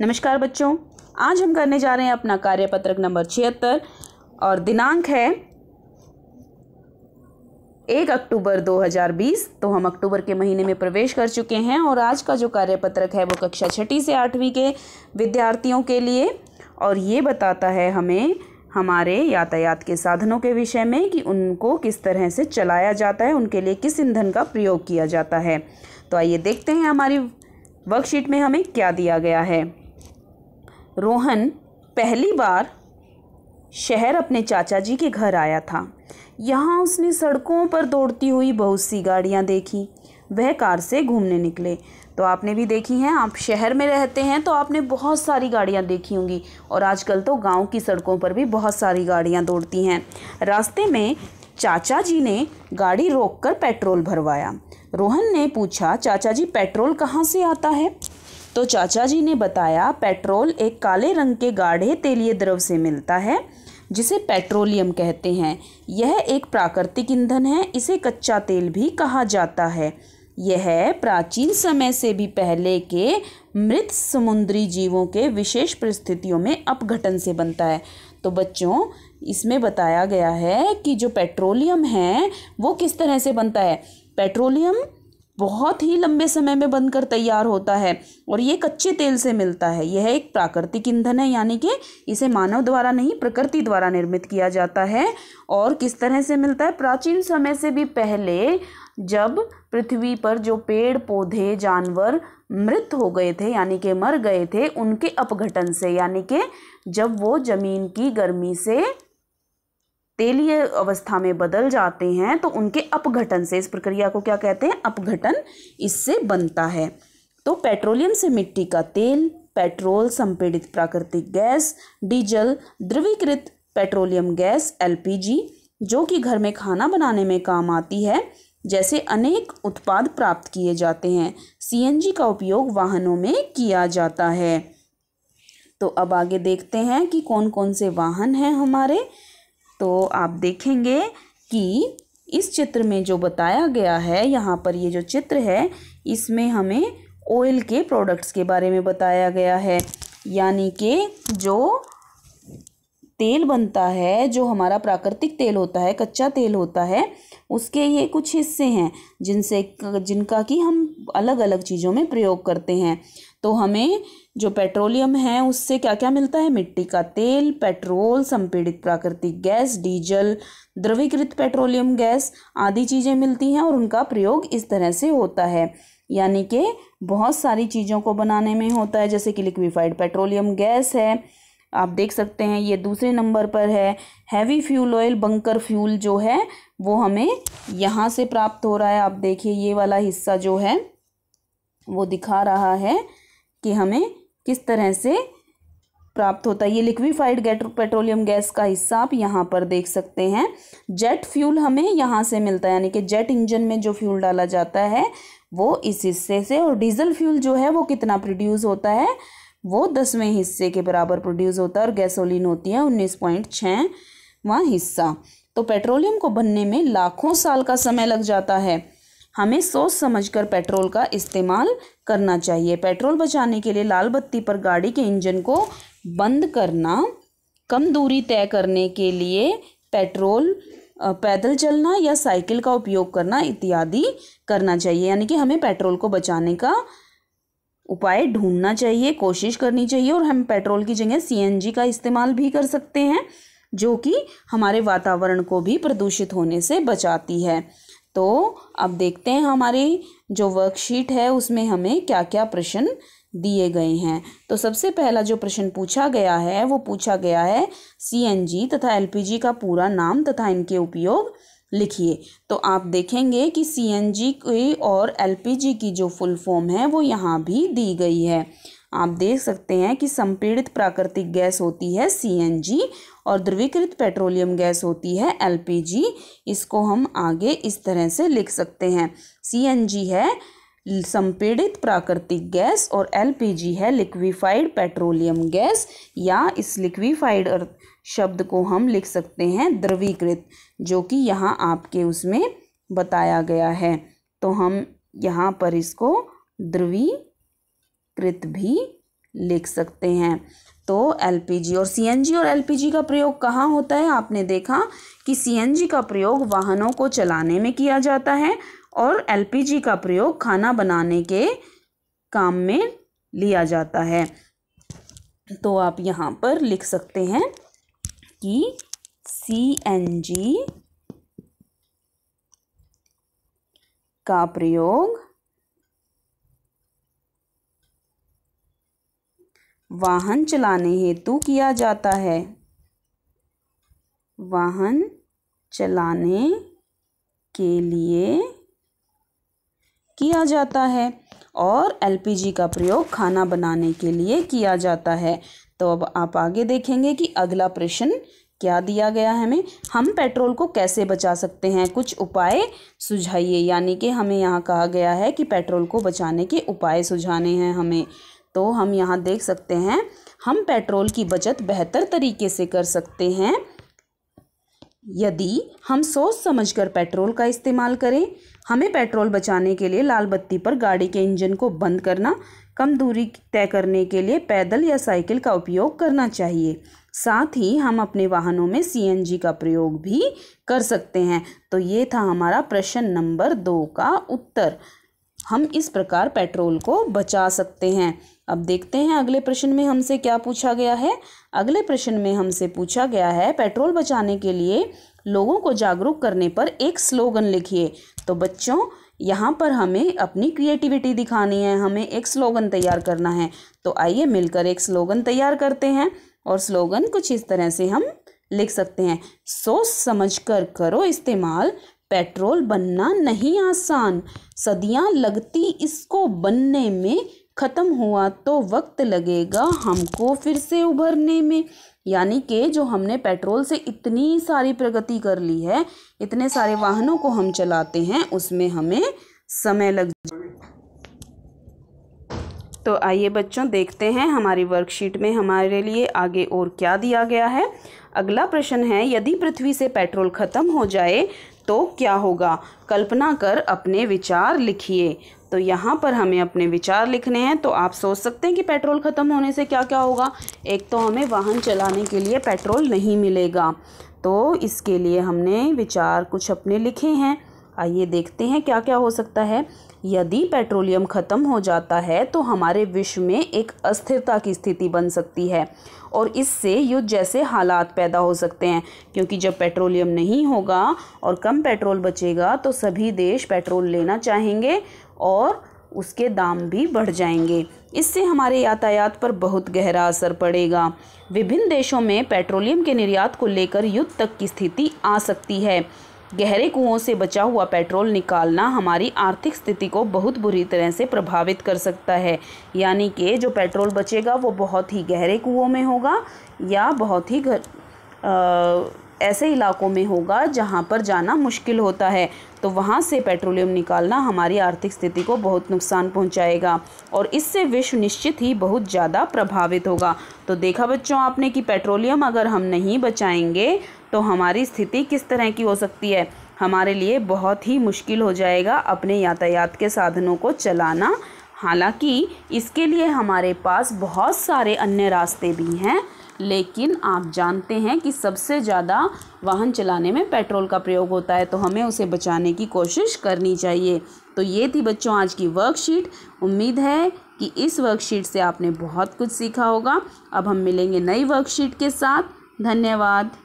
नमस्कार बच्चों आज हम करने जा रहे हैं अपना कार्यपत्रक नंबर छिहत्तर और दिनांक है एक अक्टूबर 2020 तो हम अक्टूबर के महीने में प्रवेश कर चुके हैं और आज का जो कार्यपत्रक है वो कक्षा छठी से आठवीं के विद्यार्थियों के लिए और ये बताता है हमें हमारे यातायात के साधनों के विषय में कि उनको किस तरह से चलाया जाता है उनके लिए किस ईंधन का प्रयोग किया जाता है तो आइए देखते हैं हमारी वर्कशीट में हमें क्या दिया गया है रोहन पहली बार शहर अपने चाचा जी के घर आया था यहाँ उसने सड़कों पर दौड़ती हुई बहुत सी गाड़ियाँ देखी वह कार से घूमने निकले तो आपने भी देखी हैं आप शहर में रहते हैं तो आपने बहुत सारी गाड़ियाँ देखी होंगी और आजकल तो गांव की सड़कों पर भी बहुत सारी गाड़ियाँ दौड़ती हैं रास्ते में चाचा जी ने गाड़ी रोककर पेट्रोल भरवाया रोहन ने पूछा चाचा जी पेट्रोल कहाँ से आता है तो चाचा जी ने बताया पेट्रोल एक काले रंग के गाढ़े तेलीय द्रव से मिलता है जिसे पेट्रोलियम कहते हैं यह एक प्राकृतिक ईंधन है इसे कच्चा तेल भी कहा जाता है यह प्राचीन समय से भी पहले के मृत समुद्री जीवों के विशेष परिस्थितियों में अपघटन से बनता है तो बच्चों इसमें बताया गया है कि जो पेट्रोलियम है वो किस तरह से बनता है पेट्रोलियम बहुत ही लंबे समय में बनकर तैयार होता है और ये कच्चे तेल से मिलता है यह एक प्राकृतिक ईंधन है यानी कि इसे मानव द्वारा नहीं प्रकृति द्वारा निर्मित किया जाता है और किस तरह से मिलता है प्राचीन समय से भी पहले जब पृथ्वी पर जो पेड़ पौधे जानवर मृत हो गए थे यानी कि मर गए थे उनके अपघटन से यानी कि जब वो ज़मीन की गर्मी से तेलीय अवस्था में बदल जाते हैं तो उनके अपघटन से इस प्रक्रिया को क्या कहते हैं अपघटन इससे बनता है तो पेट्रोलियम से मिट्टी का तेल पेट्रोल संपीड़ित प्राकृतिक गैस डीजल द्रवीकृत पेट्रोलियम गैस एलपीजी जो कि घर में खाना बनाने में काम आती है जैसे अनेक उत्पाद प्राप्त किए जाते हैं सीएनजी का उपयोग वाहनों में किया जाता है तो अब आगे देखते हैं कि कौन कौन से वाहन हैं हमारे तो आप देखेंगे कि इस चित्र में जो बताया गया है यहाँ पर ये जो चित्र है इसमें हमें ऑयल के प्रोडक्ट्स के बारे में बताया गया है यानी कि जो तेल बनता है जो हमारा प्राकृतिक तेल होता है कच्चा तेल होता है उसके ये कुछ हिस्से हैं जिनसे जिनका कि हम अलग अलग चीज़ों में प्रयोग करते हैं तो हमें जो पेट्रोलियम है उससे क्या क्या मिलता है मिट्टी का तेल पेट्रोल संपीड़ित प्राकृतिक गैस डीजल द्रवीकृत पेट्रोलियम गैस आदि चीज़ें मिलती हैं और उनका प्रयोग इस तरह से होता है यानी कि बहुत सारी चीज़ों को बनाने में होता है जैसे कि लिक्विफाइड पेट्रोलियम गैस है आप देख सकते हैं ये दूसरे नंबर पर है heavy fuel oil bunker fuel जो है वो हमें यहाँ से प्राप्त हो रहा है आप देखिए ये वाला हिस्सा जो है वो दिखा रहा है कि हमें किस तरह से प्राप्त होता है ये लिक्विफाइड गैट पेट्रोलियम गैस का हिस्सा आप यहाँ पर देख सकते हैं जेट फ्यूल हमें यहाँ से मिलता है यानी कि जेट इंजन में जो फ्यूल डाला जाता है वो इस हिस्से से और डीजल फ्यूल जो है वो कितना प्रोड्यूस होता है वो दसवें हिस्से के बराबर प्रोड्यूस होता है और गैसोलीन होती है उन्नीस पॉइंट छवा हिस्सा तो पेट्रोलियम को बनने में लाखों साल का समय लग जाता है हमें सोच समझकर पेट्रोल का इस्तेमाल करना चाहिए पेट्रोल बचाने के लिए लाल बत्ती पर गाड़ी के इंजन को बंद करना कम दूरी तय करने के लिए पेट्रोल पैदल चलना या साइकिल का उपयोग करना इत्यादि करना चाहिए यानी कि हमें पेट्रोल को बचाने का उपाय ढूंढना चाहिए कोशिश करनी चाहिए और हम पेट्रोल की जगह सीएनजी का इस्तेमाल भी कर सकते हैं जो कि हमारे वातावरण को भी प्रदूषित होने से बचाती है तो अब देखते हैं हमारी जो वर्कशीट है उसमें हमें क्या क्या प्रश्न दिए गए हैं तो सबसे पहला जो प्रश्न पूछा गया है वो पूछा गया है सीएनजी तथा एलपीजी का पूरा नाम तथा इनके उपयोग लिखिए तो आप देखेंगे कि सी एन जी की और एल पी जी की जो फुल फॉर्म है वो यहाँ भी दी गई है आप देख सकते हैं कि संपीड़ित प्राकृतिक गैस होती है सी एन जी और ध्रुवीकृत पेट्रोलियम गैस होती है एल पी जी इसको हम आगे इस तरह से लिख सकते हैं सी एन जी है संपीड़ित प्राकृतिक गैस और एल पी जी है लिक्विफाइड पेट्रोलियम गैस या इस लिक्विफाइड अर्थ शब्द को हम लिख सकते हैं द्रवीकृत जो कि यहाँ आपके उसमें बताया गया है तो हम यहाँ पर इसको द्रवीकृत भी लिख सकते हैं तो एलपीजी और सीएनजी और एलपीजी का प्रयोग कहाँ होता है आपने देखा कि सीएनजी का प्रयोग वाहनों को चलाने में किया जाता है और एलपीजी का प्रयोग खाना बनाने के काम में लिया जाता है तो आप यहाँ पर लिख सकते हैं कि सी एन जी का प्रयोग वाहन चलाने हेतु किया जाता है वाहन चलाने के लिए किया जाता है और एलपीजी का प्रयोग खाना बनाने के लिए किया जाता है तो अब आप आगे देखेंगे कि अगला प्रश्न क्या दिया गया है हमें हम पेट्रोल को कैसे बचा सकते हैं कुछ उपाय सुझाइए यानी कि हमें यहाँ कहा गया है कि पेट्रोल को बचाने के उपाय सुझाने हैं हमें तो हम यहाँ देख सकते हैं हम पेट्रोल की बचत बेहतर तरीके से कर सकते हैं यदि हम सोच समझकर पेट्रोल का इस्तेमाल करें हमें पेट्रोल बचाने के लिए लाल बत्ती पर गाड़ी के इंजन को बंद करना कम दूरी तय करने के लिए पैदल या साइकिल का उपयोग करना चाहिए साथ ही हम अपने वाहनों में सीएनजी का प्रयोग भी कर सकते हैं तो ये था हमारा प्रश्न नंबर दो का उत्तर हम इस प्रकार पेट्रोल को बचा सकते हैं अब देखते हैं अगले प्रश्न में हमसे क्या पूछा गया है अगले प्रश्न में हमसे पूछा गया है पेट्रोल बचाने के लिए लोगों को जागरूक करने पर एक स्लोगन लिखिए तो बच्चों यहाँ पर हमें अपनी क्रिएटिविटी दिखानी है हमें एक स्लोगन तैयार करना है तो आइए मिलकर एक स्लोगन तैयार करते हैं और स्लोगन कुछ इस तरह से हम लिख सकते हैं सोच समझ कर करो इस्तेमाल पेट्रोल बनना नहीं आसान सदियाँ लगती इसको बनने में ख़त्म हुआ तो वक्त लगेगा हमको फिर से उभरने में यानी कि जो हमने पेट्रोल से इतनी सारी प्रगति कर ली है इतने सारे वाहनों को हम चलाते हैं उसमें हमें समय लग तो आइए बच्चों देखते हैं हमारी वर्कशीट में हमारे लिए आगे और क्या दिया गया है अगला प्रश्न है यदि पृथ्वी से पेट्रोल ख़त्म हो जाए तो क्या होगा कल्पना कर अपने विचार लिखिए तो यहाँ पर हमें अपने विचार लिखने हैं तो आप सोच सकते हैं कि पेट्रोल ख़त्म होने से क्या क्या होगा एक तो हमें वाहन चलाने के लिए पेट्रोल नहीं मिलेगा तो इसके लिए हमने विचार कुछ अपने लिखे हैं आइए देखते हैं क्या क्या हो सकता है यदि पेट्रोलियम ख़त्म हो जाता है तो हमारे विश्व में एक अस्थिरता की स्थिति बन सकती है और इससे युद्ध जैसे हालात पैदा हो सकते हैं क्योंकि जब पेट्रोलियम नहीं होगा और कम पेट्रोल बचेगा तो सभी देश पेट्रोल लेना चाहेंगे और उसके दाम भी बढ़ जाएंगे इससे हमारे यातायात पर बहुत गहरा असर पड़ेगा विभिन्न देशों में पेट्रोलियम के निर्यात को लेकर युद्ध तक की स्थिति आ सकती है गहरे कुओं से बचा हुआ पेट्रोल निकालना हमारी आर्थिक स्थिति को बहुत बुरी तरह से प्रभावित कर सकता है यानी कि जो पेट्रोल बचेगा वो बहुत ही गहरे कुओं में होगा या बहुत ही घर ऐसे इलाकों में होगा जहां पर जाना मुश्किल होता है तो वहां से पेट्रोलियम निकालना हमारी आर्थिक स्थिति को बहुत नुकसान पहुंचाएगा और इससे विश्व निश्चित ही बहुत ज़्यादा प्रभावित होगा तो देखा बच्चों आपने कि पेट्रोलियम अगर हम नहीं बचाएंगे तो हमारी स्थिति किस तरह की हो सकती है हमारे लिए बहुत ही मुश्किल हो जाएगा अपने यातायात के साधनों को चलाना हालांकि इसके लिए हमारे पास बहुत सारे अन्य रास्ते भी हैं लेकिन आप जानते हैं कि सबसे ज़्यादा वाहन चलाने में पेट्रोल का प्रयोग होता है तो हमें उसे बचाने की कोशिश करनी चाहिए तो ये थी बच्चों आज की वर्कशीट उम्मीद है कि इस वर्कशीट से आपने बहुत कुछ सीखा होगा अब हम मिलेंगे नई वर्कशीट के साथ धन्यवाद